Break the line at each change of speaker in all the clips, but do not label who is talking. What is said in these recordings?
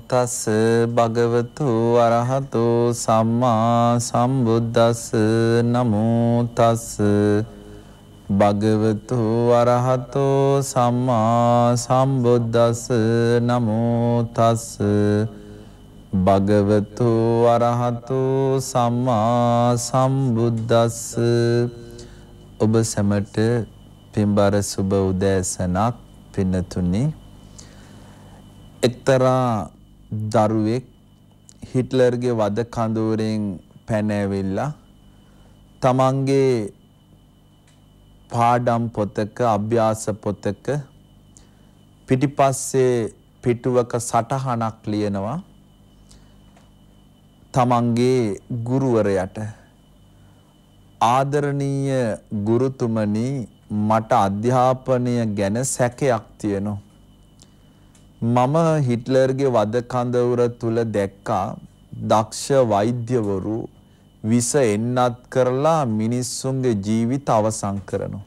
තස්ස භගවතු අරහතු සම්මා සම්බුද්දස්ස නමෝ තස්ස භගවතු අරහතු සම්මා සම්බුද්දස්ස නමෝ තස්ස භගවතු අරහතු සම්මා සම්බුද්දස්ස ඔබ සැමට පින්බර සුබ උදෑසනක් පින්නතුනි එක්තරා දරුවෙක් හිට්ලර්ගේ වද කඳවුරෙන් පැනැවිල්ලා තමන්ගේ පාඩම් පොතක අභ්‍යාස පොතක පිටිපස්සේ පිටුවක සටහනක් ලියනවා තමන්ගේ ගුරුවරයාට ආදරණීය ගුරුතුමනි මට අධ්‍යාපනය ගැන සැකයක් තියෙනවා මම හිට්ලර්ගේ වද කඳවුර තුල දැක්කා දක්ෂ වෛද්‍යවරු විස එන්නත් කරලා මිනිස්සුන්ගේ ජීවිත අවසන් කරනවා.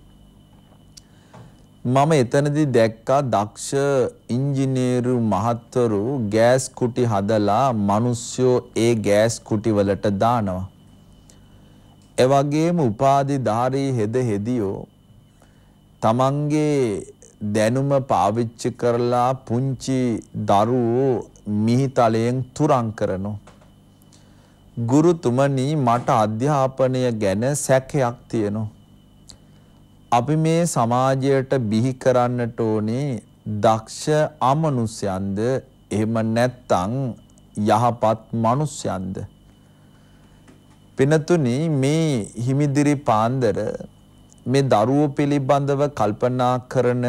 මම එතනදී දැක්කා දක්ෂ ඉංජිනේරු මහත්වරු ගෑස් කුටි හදලා මිනිස්සු ඒ ගෑස් කුටි වලට දානවා. ඒ වගේම උපාධිධාරී හෙද හෙදියෝ තමන්ගේ දැනුම පාවිච්චි කරලා පුංචි දරුවෝ මිහිතලයෙන් තුරන් කරනවා. ගුරුතුමනි මට අධ්‍යාපනය ගැන සැකයක් තියෙනවා. අපි මේ සමාජයට බිහි කරන්නට ඕනේ දක්ෂ අමනුෂ්‍යයන්ද එහෙම නැත්නම් යහපත් මිනිස්යන්ද? පිනතුනි මේ හිමිදිරි පාන්දර මේ දරුවෝ පිළිබඳව කල්පනා කරන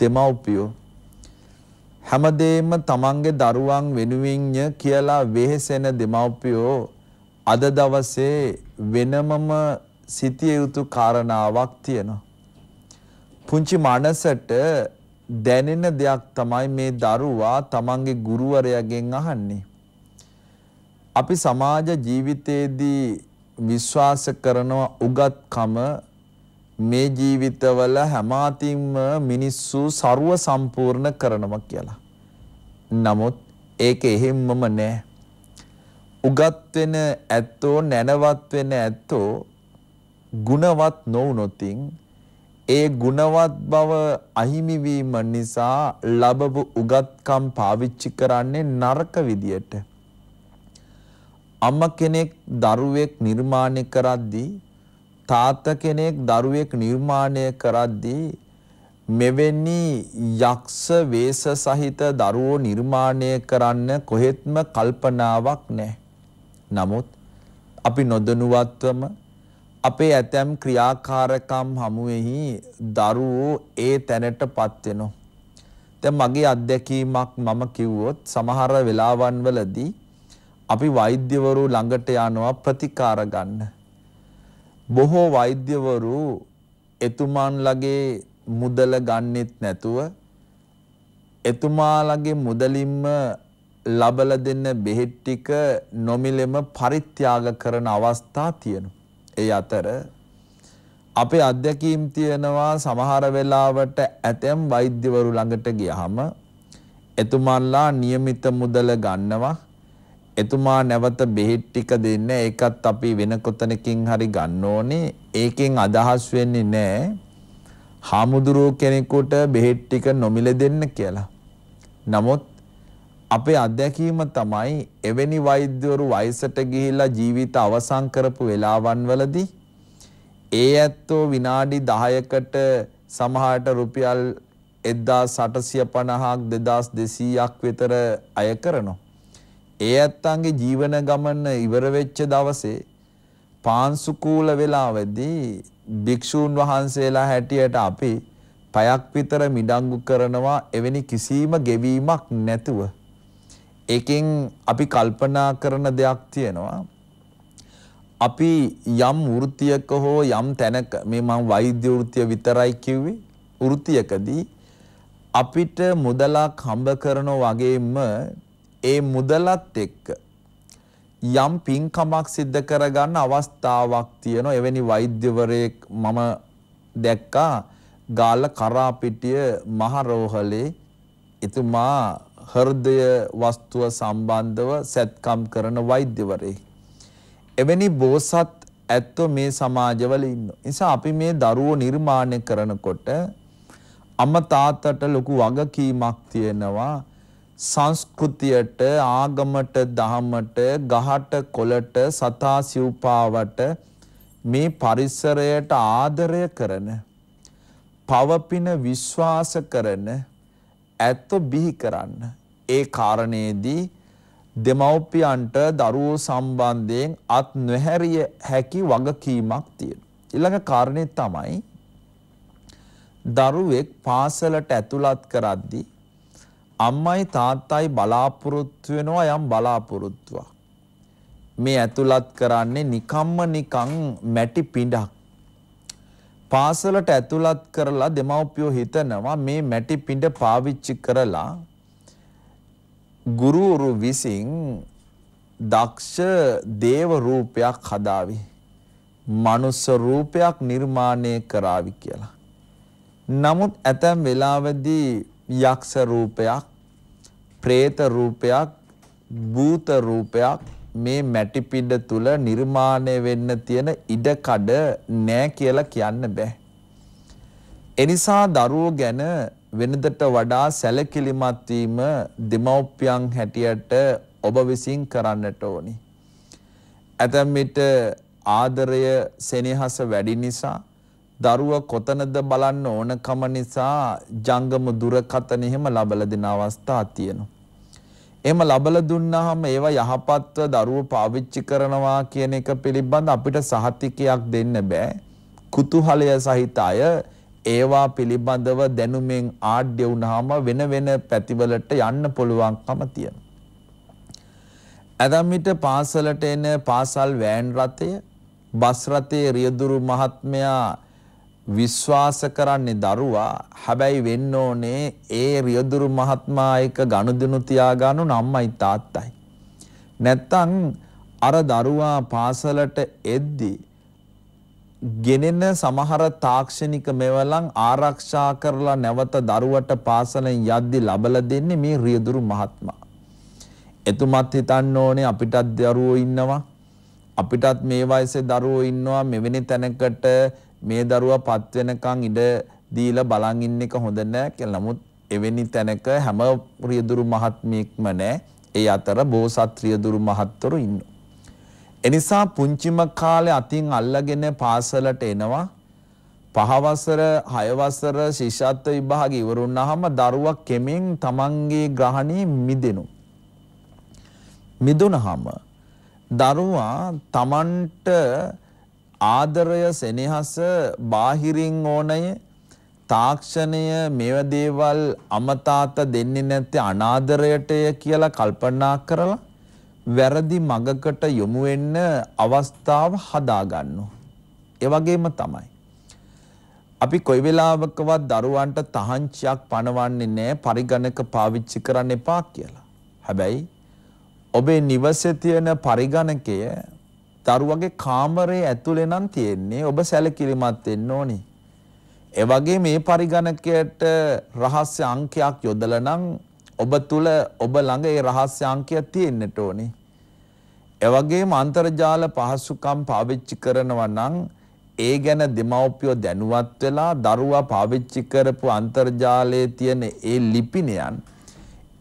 දෙමව්පියෝ හැමදේම තමන්ගේ දරුවන් වෙනුවෙන්ය කියලා වෙහෙසෙන දෙමව්පියෝ අද දවසේ වෙනමම සිටිය යුතු කාරණාවක් තියෙනවා. පුංචි මනසට දැනෙන දෙයක් තමයි මේ දරුවා තමන්ගේ ගුරුවරයාගෙන් අහන්නේ. අපි සමාජ ජීවිතයේදී විශ්වාස කරනවා උගත්කම මේ ජීවිතවල හැමාතින්ම මිනිස්සු ਸਰව සම්පූර්ණ කරනවා කියලා. නමුත් ඒක එහෙම්මම නෑ. උගත් වෙන ඇත්තෝ නැනවත් වෙන ඇත්තෝ ගුණවත් නොවුනොතින් ඒ ගුණවත් බව අහිමි වීම නිසා ලැබපු උගත්කම් පාවිච්චි කරන්නේ නරක විදියට. අම්ම කෙනෙක් දරුවෙක් නිර්මාණය කරද්දී තාත්ත කෙනෙක් දරුවෙක් නිර්මාණය කරද්දී මෙවැනි යක්ෂ වේශ සහිත දරුවෝ නිර්මාණය කරන්න කොහෙත්ම කල්පනාවක් නැහැ. නමුත් අපි නොදනුවත්වම අපේ ඇතැම් ක්‍රියාකාරකම් හමුවෙහි දරුවෝ ඒ තැනටපත් වෙනවා. දැන් මගේ අත්දැකීමක් මම කිව්වොත් සමහර වෙලාවන් වලදී අපි වෛද්‍යවරු ළඟට යනවා ප්‍රතිකාර ගන්න. බොහෝ වෛද්‍යවරු එතුමාන්ලගේ මුදල ගන්නෙත් නැතුව එතුමාලගේ මුදලින්ම ලබල දෙන්න බෙහෙත් ටික නොමිලෙම පරිත්‍යාග කරන අවස්ථා තියෙනවා. ඒ අතර අපේ අධ්‍යක්ීම් තියෙනවා සමහර වෙලාවට ඇතැම් වෛද්‍යවරු ළඟට ගියහම එතුමන්ලා નિયમિત මුදල ගන්නවා එතුමා නැවත බෙහෙත් ටික දෙන්න ඒකත් අපි වෙන කොතනකින් හරි ගන්න ඕනේ ඒකෙන් අදහස් වෙන්නේ නැහැ හාමුදුරුව කෙනෙකුට බෙහෙත් ටික නොමිල දෙන්න කියලා. නමුත් අපේ අත්දැකීම තමයි එවැනි වෛද්‍යවරු වයසට ගිහිලා ජීවිත අවසන් කරපු වෙලාවන් වලදී ඒ ඇත්තෝ විනාඩි 10කට සමහරට රුපියල් 1850ක් 2200ක් විතර අය කරනවා. ඒ ඇත්තන්ගේ ජීවන ගමන ඉවර වෙච්ච දවසේ පාන්සුකූල වෙලාවදී භික්ෂූන් වහන්සේලා හැටියට අපි පයක් විතර මිඩංගු කරනවා එවැනි කිසිම ගෙවීමක් නැතුව. එකෙන් අපි කල්පනා කරන දෙයක් තියෙනවා. අපි යම් වෘත්තියක හෝ යම් තැනක මේ මම වෛද්‍ය වෘත්තිය විතරයි කිව්වේ වෘත්තියකදී අපිට මුදලක් හම්බ කරන වගේම ඒ මුදලත් එක්ක යම් පින්කමක් සිද්ධ කරගන්න අවස්ථාවක් තියෙනවා. එවැනි වෛද්‍යවරයෙක් මම දැක්කා ගාල්ල කරාපිටිය මහරෝහලේ එතුමා හෘදය වස්තුව සම්බන්ධව සැත්කම් කරන වෛද්‍යවරයෙක්. එවැනි බෝසත් ඇත්තෝ මේ සමාජවල ඉන්න. නිසා අපි මේ දරුවෝ නිර්මාණය කරනකොට අම්මා තාත්තට ලොකු වගකීමක් තියෙනවා. සංස්කෘතියට ආගමට දහමට ගහට කොළට සතා සිව්පාවට මේ පරිසරයට ආදරය කරන පවපින විශ්වාස කරන ඇත්ත බිහි කරන්න ඒ කාරණේදී දෙමව්පියන්ට දරුවෝ සම්බන්ධයෙන් අත් නොහැරිය හැකි වගකීමක් තියෙනවා. ඊළඟ කාරණේ තමයි දරුවෙක් පාසලට ඇතුළත් කරද්දී අම්මයි තාත්තයි බලාපොරොත්තු වෙනවා යම් බලාපොරොත්තුවක්. මේ ඇතුළත් කරන්නේ නිකම්ම නිකං මැටි පිඩක්. පාසලට ඇතුළත් කරලා දෙමව්පියෝ හිතනවා මේ මැටි පිඩ පාවිච්චි කරලා ගුරුවරු විසින් දක්ෂ දේව රූපයක් හදාවි. මනුස්ස රූපයක් නිර්මාණය කරාවි කියලා. නමුත් ඇතැම් වෙලාවදී යක්ෂ රූපයක්, പ്രേත රූපයක්, භූත රූපයක් මේ මැටි පිඩ තුල නිර්මාණය වෙන්න තියෙන ඉඩ කඩ නෑ කියලා කියන්න බෑ. එනිසා දරුවෝ ගැන වෙනදට වඩා සැලකිලිමත් වීම දෙමව්පියන් හැටියට ඔබ විසින් කරන්නට ඕනි. ඇතැම් විට ආදරය සෙනෙහස වැඩි නිසා දරුවා කොතනද බලන්න ඕනකම නිසා ජංගම දුරකථන එහෙම ලබලා දෙන අවස්ථා තියෙනවා. එහෙම ලබලා දුන්නාම ඒවා යහපත්ව දරුවෝ පාවිච්චි කරනවා කියන එක පිළිබඳ අපිට සහතිකයක් දෙන්න බෑ. කුතුහලය සහිත අය ඒවා පිළිබඳව දැනුමෙන් ආඩ්‍ය වුණාම වෙන වෙන පැතිවලට යන්න පුළුවන්කම තියෙනවා. ඇතම් විට පාසලට එන පාසල් වෑන් රථය, බස් රථයේ රියදුරු මහත්මයා විශ්වාස කරන්නේ දරුවා හැබැයි වෙන්න ඕනේ ඒ රියදුරු මහත්මයා එක ගනුදෙනු තියාගන්නු අම්මයි තාත්තයි නැත්තම් අර දරුවා පාසලට එද්දි ගෙනෙන සමහර තාක්ෂණික මෙවලම් ආරක්ෂා කරලා නැවත දරුවට පාසලෙන් යද්දි ලබලා දෙන්නේ මේ රියදුරු මහත්මයා එතුමත් හිතන්න ඕනේ අපිටත් දරුවෝ ඉන්නවා අපිටත් මේ වයසේ දරුවෝ ඉන්නවා මෙවැනි තැනකට මේ දරුවා පත් වෙනකන් ඉඩ දීලා බලන් ඉන්න එක හොඳ නෑ කියලා. නමුත් එවැනි තැනක හැම රියදුරු මහත්මියක්ම නෑ. ඒ අතර බෝසත් රියදුරු මහත්වරු ඉන්නවා. එනිසා පුංචිම කාලේ අතින් අල්ලගෙන පාසලට එනවා. පහවසර හයවසර ශිෂ්‍යත්ව විභාග ඉවර වුණාම දරුවා කෙමෙන් තමන්ගේ ග්‍රහණය මිදෙනු. මිදුනහම දරුවා තමන්ට ආදරය සෙනෙහස බාහිරින් ඕනය තාක්ෂණය මේව දේවල් අමතාත දෙන්නේ නැත්තේ අනාදරයටය කියලා කල්පනා කරලා වැරදි මගකට යොමු වෙන්න අවස්ථාව හදා ගන්නවා. ඒ වගේම තමයි. අපි කොයි වෙලාවකවත් දරුවන්ට තහංචියක් පනවන්නේ නැහැ පරිගණක පාවිච්චි කරන්න එපා කියලා. හැබැයි ඔබේ නිවසේ තියෙන පරිගණකය දරුවගේ කාමරේ ඇතුලේ නම් තියෙන්නේ ඔබ සැලකිලිමත් වෙන්න ඕනේ. ඒ වගේ මේ පරිගණකයට රහස්‍ය අංකයක් යොදලා නම් ඔබ තුල ඔබ ළඟ ඒ රහස්‍ය අංකය තියෙන්නට ඕනේ. ඒ වගේම අන්තර්ජාල පහසුකම් පාවිච්චි කරනවා නම් ඒ ගැන දෙමව්පියෝ දැනුවත් වෙලා දරුවා පාවිච්චි කරපු අන්තර්ජාලයේ තියෙන ඒ ලිපිනයන්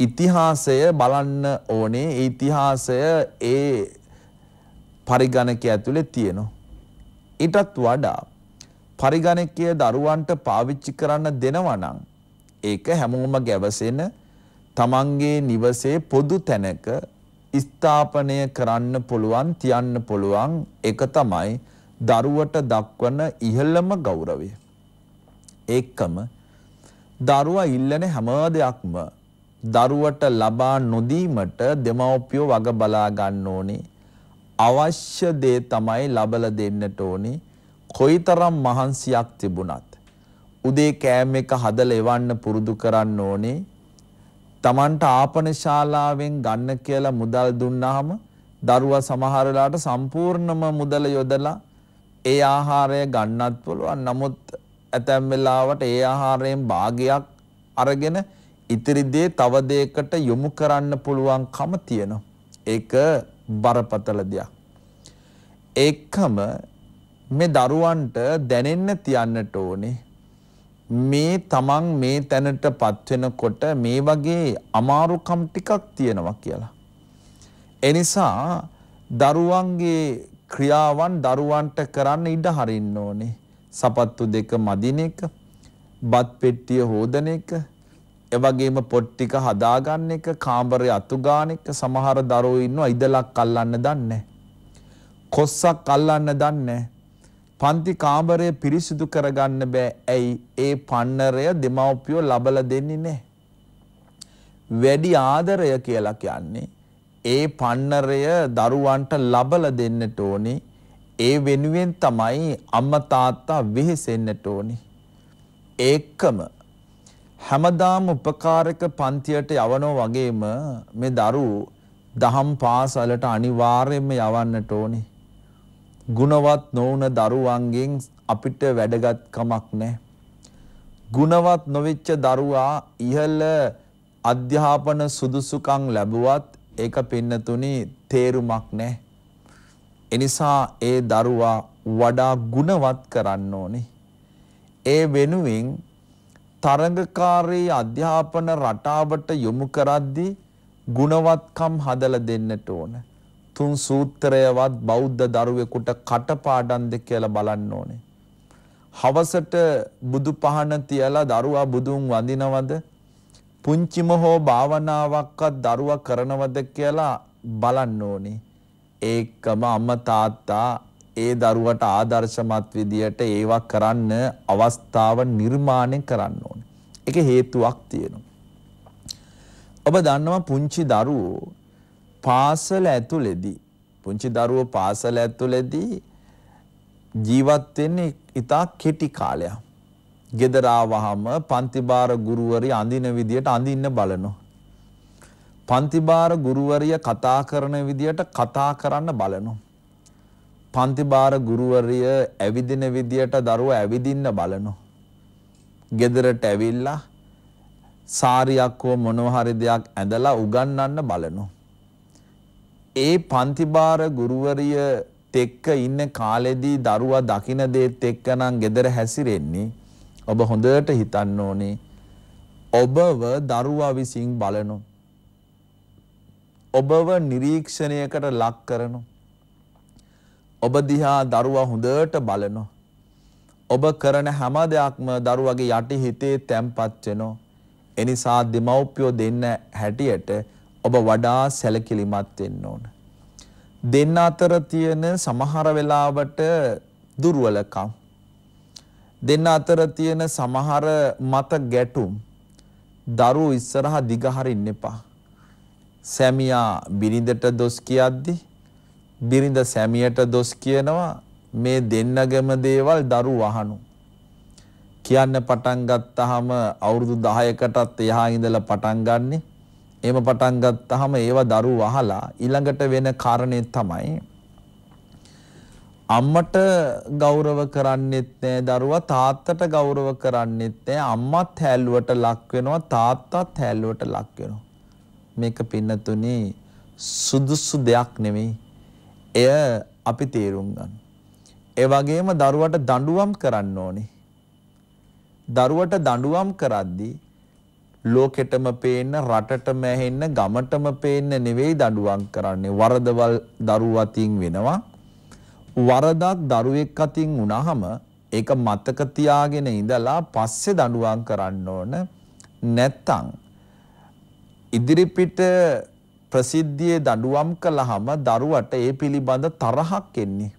ඉතිහාසය බලන්න ඕනේ. ඒ ඉතිහාසය ඒ පරිගණකය ඇතුලේ තියෙනවා. ඊටත් වඩා පරිගණකය දරුවන්ට පාවිච්චි කරන්න දෙනවා නම් ඒක හැමෝම ගැවසෙන තමන්ගේ නිවසේ පොදු තැනක ස්ථාපනය කරන්න පුළුවන් තියන්න පුළුවන් එක තමයි දරුවට දක්වන ඉහළම ගෞරවය. එක්කම දරුවා ඉල්ලන හැම දෙයක්ම දරුවට ලබා නොදීමට දෙමව්පියෝ වග බලා ගන්න ඕනේ. අවශ්‍ය දේ තමයි ලබලා දෙන්නට ඕනේ. කොයිතරම් මහන්සියක් තිබුණත් උදේ කෑම එක හදලා එවන්න පුරුදු කරන්න ඕනේ. Tamanට ආපන ශාලාවෙන් ගන්න කියලා මුදල් දුන්නාම දරුවා සමහර වෙලාවට සම්පූර්ණම මුදල යොදලා ඒ ආහාරය ගන්නත් පුළුවන්. නමුත් ඇතැම් වෙලාවට ඒ ආහාරයෙන් භාගයක් අරගෙන ඉතිරි දේ තව දෙයකට යොමු කරන්න පුළුවන්කම තියෙනවා. ඒක බරපතල දෙයක්. එක්කම මේ දරුවන්ට දැනෙන්න තියන්නට ඕනේ මේ තමන් මේ තැනටපත් වෙනකොට මේ වගේ අමාරුකම් ටිකක් තියෙනවා කියලා. ඒ නිසා දරුවන්ගේ ක්‍රියාවන් දරුවන්ට කරන්න ඉඩ හරින්න ඕනේ. සපත්තු දෙක මදින එක, බත් පෙට්ටිය හොදන එක, එවැගේම පොත් ටික හදාගන්න එක, කාමරේ අතු ගන්න එක සමහර දරුවෝ ඉන්නවා ඉදලක් අල්ලන්න දන්නේ නැහැ. කොස්සක් අල්ලන්න දන්නේ පන්ති කාමරය පිරිසිදු කරගන්න බෑ. ඇයි? ඒ පන්නරය දෙමව්පියෝ ලබලා දෙන්නේ නැහැ. වැඩි ආදරය කියලා කියන්නේ ඒ පන්නරය දරුවන්ට ලබලා දෙන්නට ඕනේ. ඒ වෙනුවෙන් තමයි අම්මා තාත්තා වෙහෙසෙන්නට ඕනේ. ඒකම හැමදාම උපකාරක පන්තියට යවනෝ වගේම මේ දරුවෝ දහම් පාසලට අනිවාර්යයෙන්ම යවන්නට ඕනේ. ගුණවත් නොවුන දරුවන්ගෙන් අපිට වැඩගත් කමක් නැහැ. ගුණවත් නොවෙච්ච දරුවා ඉහළ අධ්‍යාපන සුදුසුකම් ලැබුවත් ඒක පින්නතුනි තේරුමක් නැහැ. එනිසා ඒ දරුවා වඩා ගුණවත් කරන්න ඕනේ. ඒ වෙනුවෙන් තරඟකාරී අධ්‍යාපන රටාවට යොමු කරද්දී ගුණවත්කම් හදලා දෙන්නට ඕනේ. තුන් සූත්‍රයවත් බෞද්ධ දරුවෙකුට කටපාඩම්ද කියලා බලන්න ඕනේ. හවසට බුදු පහන තියලා දරුවා බුදුන් වඳිනවද? පුංචිම හෝ භාවනාවක්වත් දරුවා කරනවද කියලා බලන්න ඕනේ. ඒකම අම්මා තාත්තා ඒ දරුවට ආදර්ශමත් විදියට ඒවා කරන්න අවස්ථාව නිර්මාණය කරන්න ඕනේ. ඒක හේතුවක් තියෙනවා. ඔබ දන්නවා පුංචි දරුවෝ පාසල ඇතුළෙදී පුංචි දරුවෝ පාසල ඇතුළෙදී ජීවත් වෙන්නේ ඉතා කෙටි කාලයක්. ගෙදර ආවහම පන්ති භාර ගුරුවරය අඳින විදියට අඳින්න බලනවා. පන්ති භාර ගුරුවරිය කතා කරන විදියට කතා කරන්න බලනවා. පන්ති භාර ගුරුවරිය ඇවිදින විදියට දරුවා ඇවිදින්න බලනවා. ගෙදරට ඇවිල්ලා සාරියක් හෝ මොනවා හරි දෙයක් ඇඳලා උගන්වන්න බලනවා. ඒ පන්තිබාර ගුරුවරිය තෙක්ක ඉන්න කාලෙදී දරුවා දකින දේත් එක්ක නම් gedara හැසිරෙන්නේ ඔබ හොඳට හිතන්න ඕනේ ඔබව දරුවා විසින් බලනෝ ඔබව නිරීක්ෂණයකට ලක් කරනු. ඔබ දිහා දරුවා හොඳට බලනු. ඔබ කරන හැම දෙයක්ම දරුවගේ යටි හිතේ තැම්පත් වෙනෝ. එනිසා දෙමව්පියෝ දෙන්න හැටියට ඔබ වඩා සැලකිලිමත් වෙන්න ඕන. දෙන්න අතර තියෙන සමහර වෙලාවට දුර්වලකම් දෙන්න අතර තියෙන සමහර මත ගැටුම් දරුවෝ ඉස්සරහා දිගහරින්න එපා. සැමියා බිරිඳට දොස් කියද්දි බිරිඳ සැමියට දොස් කියනවා මේ දෙන්නගම දේවල් දරුවෝ අහනු. කියන්න පටන් ගත්තාම අවුරුදු 10කටත් එහා ඉඳලා පටන් ගන්නේ එහෙම පටන් ගත්තාම ඒවා දරුව අහලා ඊළඟට වෙන කාරණේ තමයි අම්මට ගෞරව කරන්නෙත් නෑ දරුවා තාත්තට ගෞරව කරන්නෙත් නෑ අම්මත් හැල්ුවට ලක් වෙනවා තාත්තත් හැල්ුවට ලක් වෙනවා මේක පින්නතුනි සුදුසු දෙයක් නෙමෙයි එය අපි තේරුම් ගන්න. ඒ වගේම දරුවට දඬුවම් කරන්න ඕනේ. දරුවට දඬුවම් කරද්දී ලෝකෙටම පේන්න රටටම ඇහෙන්න ගමටම පේන්න නෙවෙයි දඬුවම් කරන්නේ වරදවල් දරුවා වෙනවා වරදක් දරුවෙක් අතින් වුණාම ඒක මතක තියාගෙන ඉඳලා පස්සේ දඬුවම් කරන්න ඕන නැත්තම් ඉදිරිපිට ප්‍රසිද්ධියේ දඬුවම් කළාම දරුවට ඒ පිළිබඳ තරහක් එන්නේ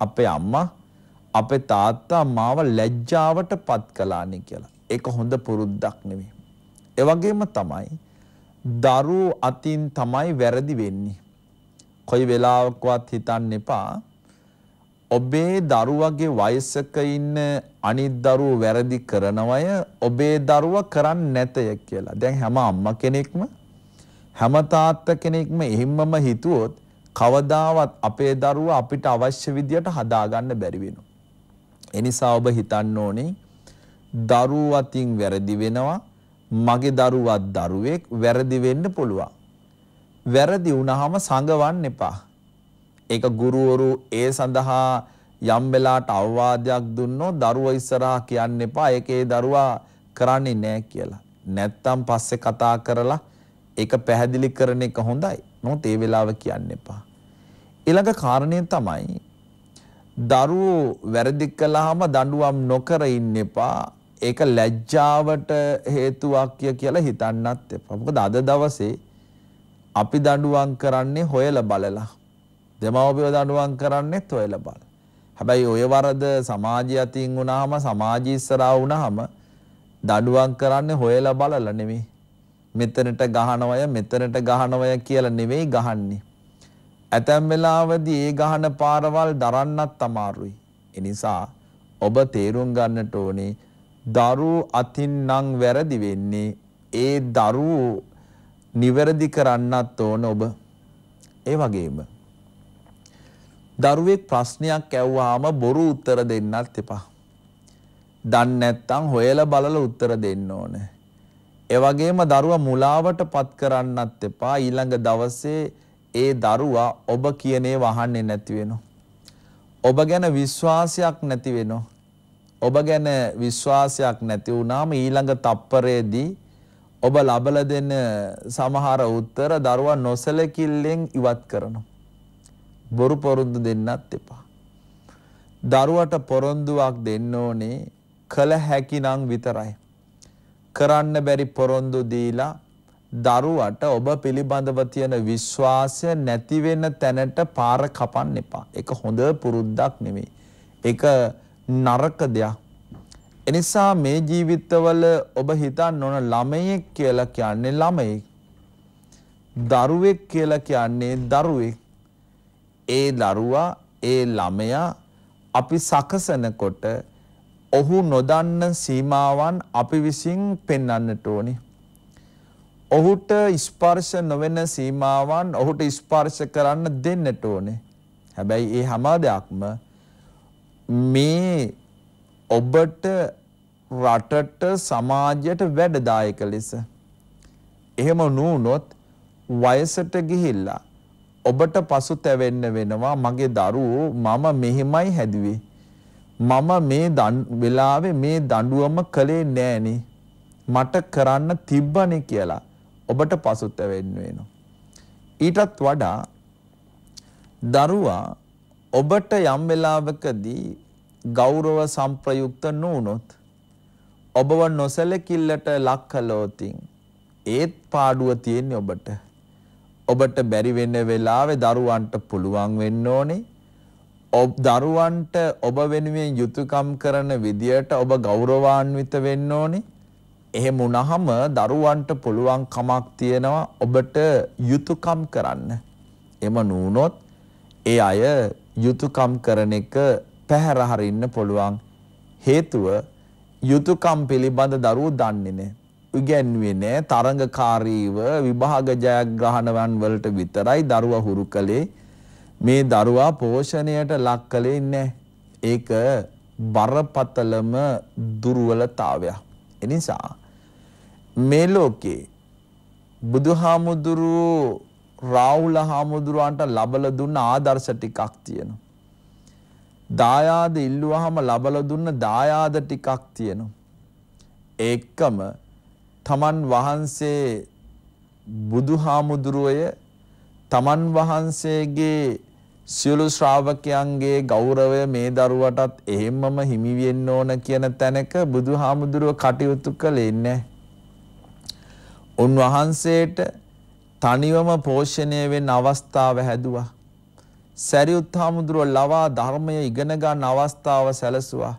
අපේ අම්මා අපේ තාත්තා මාව ලැජ්ජාවට පත් කළානේ කියලා. ඒක හොඳ පුරුද්දක් නෙවෙයි. ඒ වගේම තමයි දරුවෝ අතින් තමයි වැරදි වෙන්නේ. කොයි වෙලාවකවත් හිතන්න එපා. ඔබේ දරුවගේ වයසක ඉන්න අනිත් දරුවෝ වැරදි කරනවය ඔබේ දරුවා කරන්නේ නැතය කියලා. දැන් හැම අම්මා කෙනෙක්ම හැම තාත්තා කෙනෙක්ම එහෙම්මම හිතුවොත් කවදාවත් අපේ දරුවා අපිට අවශ්‍ය විදියට හදාගන්න බැරි වෙනවා. එනිසා ඔබ හිතන්න ඕනේ දරුවෝ අතින් වැරදි වෙනවා මගේ දරුවත් දරුවෙක් වැරදි වෙන්න පුළුවන්. වැරදි වුණාම සංගවන්න එපා. ඒක ගුරුවරු ඒ සඳහා යම් වෙලාට අවවාදයක් දුන්නොත් දරුවා ඉස්සරහා කියන්න එපා. ඒකේ දරුවා කරන්නේ නැහැ කියලා. නැත්තම් පස්සේ කතා කරලා ඒක පැහැදිලි කරන එක හොඳයි. නමුත් ඒ වෙලාව කියන්න එපා. ඊළඟ කාරණය තමයි දරුවෝ වැරදි කළාම දඬුවම් නොකර ඉන්න එපා. ඒක ලැජ්ජාවට හේතුවක් කියලා හිතන්නත් එපා. මොකද අද දවසේ අපි දඬුවම් කරන්නේ හොයලා බලලා. දෙමව්පියෝ දඬුවම් කරන්නේත් හොයලා බලලා. හැබැයි ඔය වරද සමාජය අතින් වුණාම සමාජය ඉස්සරහා වුණාම දඬුවම් කරන්නේ හොයලා බලලා නෙමෙයි. මෙතනට ගහනවය මෙතනට ගහනවය කියලා නෙමෙයි ගහන්නේ. ඇතැම් වෙලාවදී ඒ ගහන පාරවල් දරන්නත් අමාරුයි. ඒ නිසා ඔබ තේරුම් ගන්නට ඕනේ දරු අතින් නම් වැරදි වෙන්නේ ඒ දරුවෝ නිවැරදි කරන්නත් ඕන ඔබ. ඒ වගේම දරුවෙක් ප්‍රශ්නයක් ඇව්වාම බොරු උත්තර දෙන්නත් එපා. දන්නේ නැත්නම් හොයලා බලලා උත්තර දෙන්න ඕනේ. ඒ වගේම දරුවා මුලාවටපත් කරන්නත් එපා. ඊළඟ දවසේ ඒ දරුවා ඔබ කියනේ වහන්නේ නැති වෙනවා. ඔබ ගැන විශ්වාසයක් නැති වෙනවා. ඔබ ගැන විශ්වාසයක් නැති වුණාම ඊළඟ තප්පරයේදී ඔබ ලබල දෙන සමහර උත්තර දරුවා නොසලකිල්ලෙන් ඉවත් කරනවා. බොරු පොරොන්දු දෙන්නත් එපා. දරුවට පොරොන්දුවක් දෙන්න ඕනේ කළ හැකි නම් විතරයි. කරන්න බැරි පොරොන්දු දීලා දරුවට ඔබ පිළිබඳව තියෙන විශ්වාසය නැති වෙන තැනට පාර කපන්න එපා. ඒක හොඳ පුරුද්දක් නෙමෙයි. ඒක නරක දෙයක්. එනිසා මේ ජීවිතවල ඔබ හිතන්න ඕන ළමයෙක් කියලා කියන්නේ ළමයෙක්. දරුවෙක් කියලා කියන්නේ දරුවෙක්. ඒ දරුවා ඒ ළමයා අපි සකසනකොට ඔහු නොදන්න සීමාවන් අපි විසින් පෙන්වන්නට ඕනි. ඔහුට ස්පර්ශ නොවන සීමාවන් ඔහුට ස්පර්ශ කරන්න දෙන්නට ඕනේ. හැබැයි ඒ හැම දෙයක්ම මේ ඔබට රටට සමාජයට වැඩදායක ලෙස එහෙම නුනොත් වයසට ගිහිල්ලා ඔබට පසුතැවෙන්න වෙනවා මගේ දරුවෝ මම මෙහෙමයි හැදුවේ මම මේ වෙලාවේ මේ දඬුවම කළේ නෑනේ මට කරන්න තිබ්බනේ කියලා ඔබට පසුතැවෙන්න වෙනවා ඊටත් වඩා දරුවා ඔබට යම් වෙලාවකදී ගෞරව සංප්‍රයුක්ත නොවුනොත් ඔබව නොසැලකිල්ලට ලක් කළොතින් ඒත් පාඩුව තියෙන්නේ ඔබට. ඔබට බැරි වෙන වෙලාවේ දරුවන්ට පුළුවන් වෙන්න ඕනේ. ඔබ දරුවන්ට ඔබ වෙනුවෙන් යුතුයකම් කරන විදියට ඔබ ගෞරවාන්විත වෙන්න ඕනේ. එහෙම වුණහම දරුවන්ට පුළුවන් කමක් තියෙනවා ඔබට යුතුයකම් කරන්න. එම නුනොත් ඒ අය යුතුයකම් කරන එක පැහැර හරින්න පුළුවන් හේතුව යුතුයකම් පිළිබඳ දරුවෝ දන්නේ නැහැ. ඉගැන්වුවේ නැහැ තරඟකාරීව විභාග ජයග්‍රහණවන් වලට විතරයි දරුවා හුරු කළේ. මේ දරුවා පෝෂණයට ලක් කළේ නැහැ. ඒක බරපතලම දුර්වලතාවයක්. එනිසා මේ ලෝකේ බුදුහාමුදුරුවෝ රාහුල හාමුදුරුවන්ට ලබල දුන්න ආදර්ශ ටිකක් තියෙනවා. දායාද ඉල්ලුවාම ලබල දුන්න දායාද ටිකක් තියෙනවා. ඒකම තමන් වහන්සේ බුදුහාමුදුරුවය තමන් වහන්සේගේ සියලු ශ්‍රාවකයන්ගේ ගෞරවය මේ දරුවටත් එහෙම්මම හිමි වෙන්න ඕන කියන තැනක බුදුහාමුදුරුව කටයුතු කළේ නැහැ. උන්වහන්සේට තනිවම පෝෂණය වෙන්න අවස්ථාව හැදුවා. සැරියුත් හාමුදුරුව ලවා ධර්මය ඉගෙන ගන්න අවස්ථාව සැලසුවා.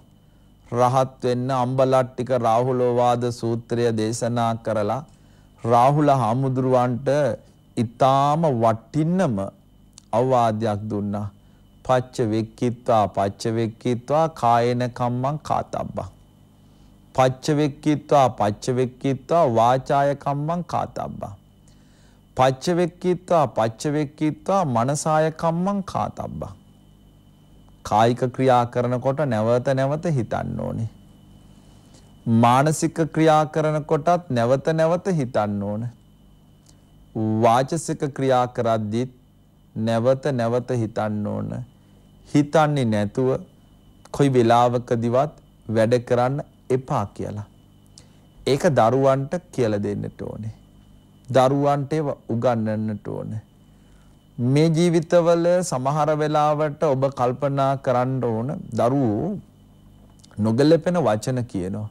රහත් වෙන්න අම්බලට්ටික රාහුලෝවාද සූත්‍රය දේශනා කරලා රාහුල හාමුදුරුවන්ට ඊටාම වටින්නම අවවාදයක් දුන්නා. පච්ච වෙක්කිත්වා පච්ච වෙක්කිත්වා කායන කම්මං කාතබ්බා. පච්ච වෙක්කිත්වා පච්ච වෙක්කිත්වා වාචාය කම්මං කාතබ්බා. පච්චවෙක්කීත්වා පච්චවෙක්කීත්වා මනසාය කම්මං කාතබ්බා. කායික ක්‍රියා කරනකොට නැවත නැවත හිතන්න ඕනේ. මානසික ක්‍රියා කරනකොටත් නැවත නැවත හිතන්න ඕනේ. වාචසික ක්‍රියා කරද්දිත් නැවත නැවත හිතන්න ඕන. හිතන්නේ නැතුව කොයි වෙලාවකදිවත් වැඩ කරන්න එපා කියලා. ඒක දරුවන්ට කියලා දෙන්නට ඕනේ. දරුවන්ට උගන්වන්නට ඕනේ. මේ ජීවිතවල සමහර වෙලාවට ඔබ කල්පනා කරන්න ඕන දරුවෝ නොගැලපෙන වචන කියනවා.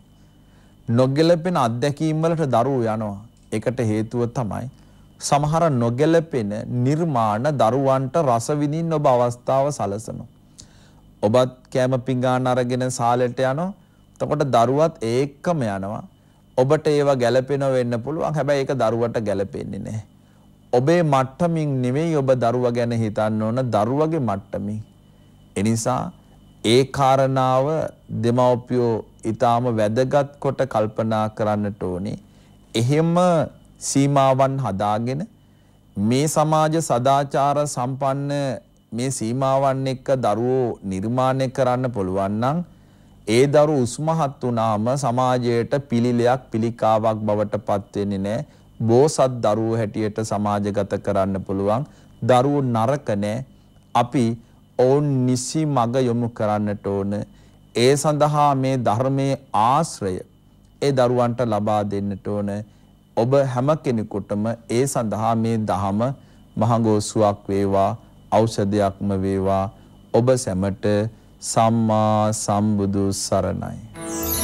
නොගැලපෙන අත්දැකීම් වලට දරුවෝ යනවා. ඒකට හේතුව තමයි සමහර නොගැලපෙන නිර්මාණ දරුවන්ට රස විඳින්න ඔබ අවස්ථාව සලසනවා. ඔබත් කැම පිඟාන අරගෙන සාලෙට යනවා. එතකොට දරුවත් ඒකම යනවා. ඔබට ඒවා ගැළපෙනව වෙන්න පුළුවන්. හැබැයි ඒක දරුවට ගැළපෙන්නේ නැහැ. ඔබේ මට්ටමින් නෙමෙයි ඔබ දරුවා ගැන හිතන්න ඕන දරුවගේ මට්ටමින්. ඒ නිසා ඒ කාරණාව දෙමව්පියෝ ඊටාම වැදගත් කොට කල්පනා කරන්නට ඕනේ. එහෙම සීමාවන් හදාගෙන මේ සමාජ සදාචාර සම්පන්න මේ සීමාවන් එක්ක දරුවෝ නිර්මාණය කරන්න පුළුවන් නම් ඒ දරු උස්මහත් වුණාම සමාජයට පිළිලයක් පිළිකාවක් බවට පත් වෙන්නේ නැහැ. බෝසත් දරුවෝ හැටියට සමාජගත කරන්න පුළුවන්. දරුවෝ නරක අපි ඔවුන් නිසි මඟ යොමු කරන්නට ඕන. ඒ සඳහා මේ ධර්මයේ ආශ්‍රය ඒ දරුවන්ට ලබා දෙන්නට ඕන. ඔබ හැම කෙනෙකුටම ඒ සඳහා මේ දහම මහඟෝසුවක් වේවා ඖෂධයක්ම වේවා ඔබ සැමට සම්මා සම්බුදු සරණයි